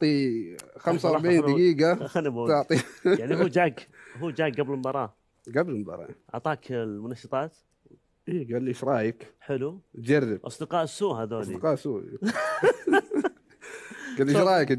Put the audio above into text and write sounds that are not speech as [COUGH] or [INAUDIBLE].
تعطي 45 [LAUGHS] دقيقة [LAUGHS] تعطي [LAUGHS] يعني هو جاك هو جاك قبل المباراة قبل المباراة اعطاك المنشطات ايه قال لي ايش رايك؟ حلو جرب اصدقاء السوء هذول اصدقاء السوء قال لي ايش رايك